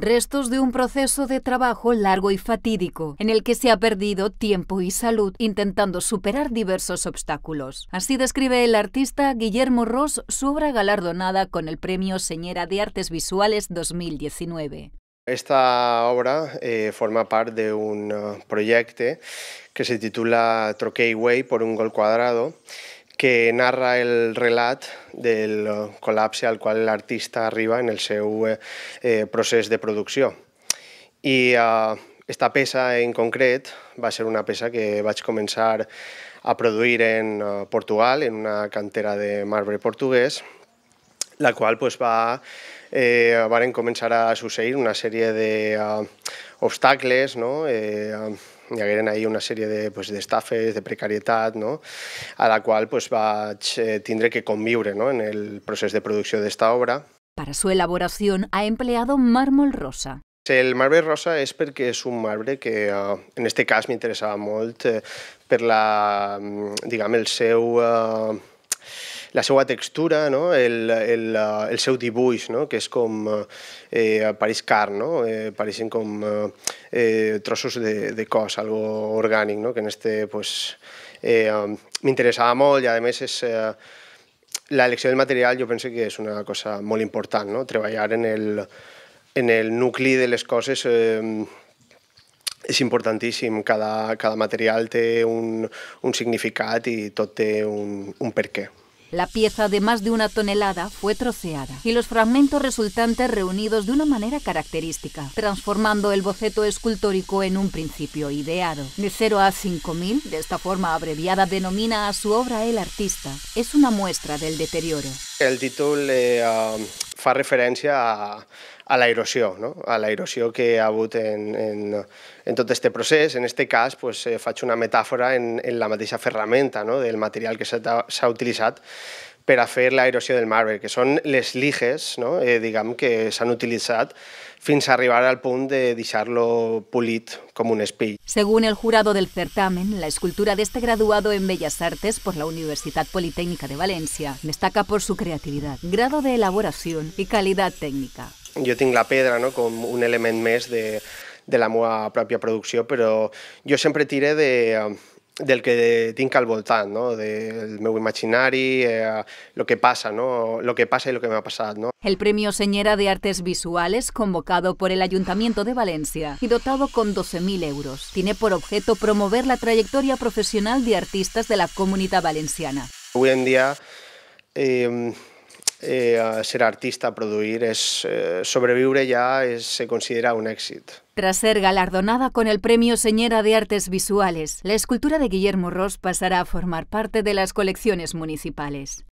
restos de un proceso de trabajo largo y fatídico, en el que se ha perdido tiempo y salud intentando superar diversos obstáculos. Así describe el artista Guillermo Ross su obra galardonada con el Premio Señera de Artes Visuales 2019. Esta obra eh, forma parte de un ah, proyecto que se titula Troquei Way por un gol cuadrado que narra el relat del col·lapse al qual l'artista arriba en el seu eh, eh procés de producció. I eh, peça en concret va ser una peça que vaig començar a produir en eh, Portugal, en una cantera de marbre portuguès, la qual pues, va, eh, varen començar a succeir una sèrie d'obstacles, eh, no? eh, hi hagueren ahir una sèrie d'estafes, de, pues, de precarietat, no? a la qual pues, vaig eh, tindre que conviure no? en el procés de producció d'esta obra. Para su elaboración ha empleado mármol rosa. El marbre rosa és perquè és un marbre que eh, en este cas m'interessava molt eh, per la, mm, diguem, el seu... Eh, la seva textura, no? el, el, eh, el seu dibuix, no? que és com eh, pareix carn, no? eh, pareixen com eh, eh, trossos de, de cos, algo orgànic, no? que en este pues, eh, um, m'interessava molt i a més és... Eh, elecció del material jo penso que és una cosa molt important, no? treballar en el, en el nucli de les coses eh, és importantíssim. Cada, cada material té un, un significat i tot té un, un per què. La pieza de más de una tonelada fue troceada y los fragmentos resultantes reunidos de una manera característica, transformando el boceto escultórico en un principio ideado. De 0 a 5000, de esta forma abreviada denomina a su obra el artista. Es una muestra del deterioro. El título eh, um, fa referència a, a erosió, no? a erosió que hi ha hagut en, en, en tot aquest procés. En aquest cas, pues, eh, faig una metàfora en, en la mateixa ferramenta no? del material que s'ha utilitzat per a la erosión del mar, que són les liges no? eh, diguem, que s'han utilitzat fins a arribar al punt de deixar-lo pulit como un espill. Según el jurado del certamen, la escultura de este graduado en Bellas Artes por la Universidad Politécnica de Valencia destaca por su creatividad, grado de elaboración y calidad técnica. Yo tinc la pedra no? com un element més de, la propia pròpia producció, però jo sempre tiré de, del que tinca al voltant, no? del meu imaginari, eh, lo que pasa, ¿no? lo que pasa y lo que me ha pasado. ¿no? El Premio Señera de Artes Visuales, convocado por el Ayuntamiento de Valencia y dotado con 12.000 euros, tiene por objeto promover la trayectoria profesional de artistas de la comunidad valenciana. Hoy en día eh, eh, ser artista, producir, es, eh, sobrevivir ya se considera un éxito. Tras ser galardonada con el Premio Señera de Artes Visuales, la escultura de Guillermo Ross pasará a formar parte de las colecciones municipales.